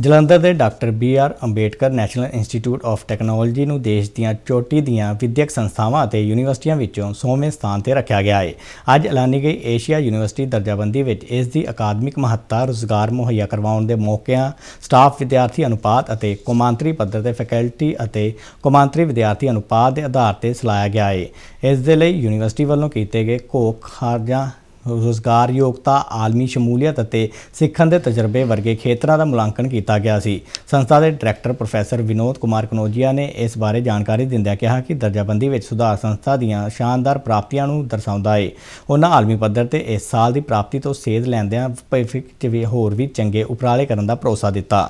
ਜਲੰਧਰ ਦੇ doctor B R Ambedkar National Institute of Technology ਨੂੰ ਦੇਸ਼ ਦੀਆਂ ਚੋਟੀ ਦੀਆਂ ਵਿਦਿਅਕ ਸੰਸਥਾਵਾਂ ਅਤੇ ਯੂਨੀਵਰਸਿਟੀਆਂ ਵਿੱਚੋਂ 100ਵੇਂ ਸਥਾਨ ਤੇ ਰੱਖਿਆ ਗਿਆ ਹੈ ਅੱਜ ਐਲਾਨੀ ਗਈ ਏਸ਼ੀਆ ਯੂਨੀਵਰਸਿਟੀ ਦਰਜਾਬੰਦੀ ਵਿੱਚ ਇਸ ਦੀ ਅਕਾਦਮਿਕ ਮਹੱਤਤਾ ਰੋਜ਼ਗਾਰ ਮੁਹੱਈਆ ਕਰਵਾਉਣ ਦੇ ਮੌਕਿਆਂ ਸਟਾਫ ਵਿਦਿਆਰਥੀ ਅਨੁਪਾਤ ਅਤੇ ਕੁਮਾਂਤਰੀ ਪੱਧਰ ਤੇ ਫੈਕਲਟੀ ਅਤੇ ਕੁਮਾਂਤਰੀ ਵਿਦਿਆਰਥੀ ਅਨੁਪਾਤ ਦੇ ਆਧਾਰ ਤੇ ਸਲਾਇਆ ਗਿਆ ਹੈ ਇਸ ਦੇ ਲਈ ਯੂਨੀਵਰਸਿਟੀ ਵੱਲੋਂ ਕੀਤੇ ਗਏ ਕੋਖ ਖਾਰਜਾਂ ਰੋਜ਼ਗਾਰ ਯੋਗਤਾ ਆਲਮੀ ਸ਼ਮੂਲੀਅਤ ਅਤੇ ਸਿੱਖਣ ਦੇ ਤਜਰਬੇ ਵਰਗੇ ਖੇਤਰਾਂ ਦਾ ਮੁਲਾਂਕਣ ਕੀਤਾ ਗਿਆ ਸੀ ਸੰਸਥਾ ਦੇ ਡਾਇਰੈਕਟਰ ਪ੍ਰੋਫੈਸਰ ਵਿਨੋਦ ਕੁਮਾਰ ਕਨੋਜੀਆ ਨੇ ਇਸ ਬਾਰੇ ਜਾਣਕਾਰੀ ਦਿੰਦਿਆਂ ਕਿਹਾ ਕਿ ਦਰਜਾਬੰਦੀ ਵਿੱਚ ਸੁਧਾਰ ਸੰਸਥਾ ਦੀਆਂ ਸ਼ਾਨਦਾਰ ਪ੍ਰਾਪਤੀਆਂ ਨੂੰ ਦਰਸਾਉਂਦਾ ਹੈ ਉਹਨਾਂ ਆਲਮੀ ਪੱਧਰ ਤੇ ਇਸ ਸਾਲ ਦੀ ਪ੍ਰਾਪਤੀ ਤੋਂ ਸੇਧ ਲੈਂਦਿਆਂ ਭਵਿੱਖ ਤੇ ਹੋਰ ਵੀ ਚੰਗੇ ਉਪਰਾਲੇ ਕਰਨ ਦਾ ਭਰੋਸਾ ਦਿੱਤਾ